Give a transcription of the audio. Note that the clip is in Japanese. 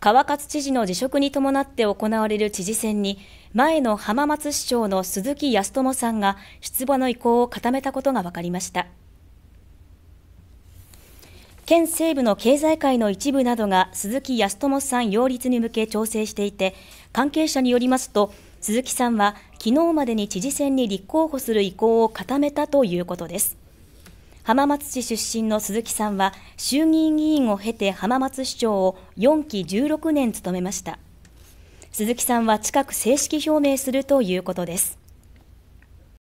川勝知事の辞職に伴って行われる知事選に、前の浜松市長の鈴木康友さんが出馬の意向を固めたことが分かりました。県西部の経済界の一部などが鈴木康友さん擁立に向け調整していて、関係者によりますと、鈴木さんは昨日までに知事選に立候補する意向を固めたということです。浜松市出身の鈴木さんは衆議院議員を経て浜松市長を4期16年務めました鈴木さんは近く正式表明するということです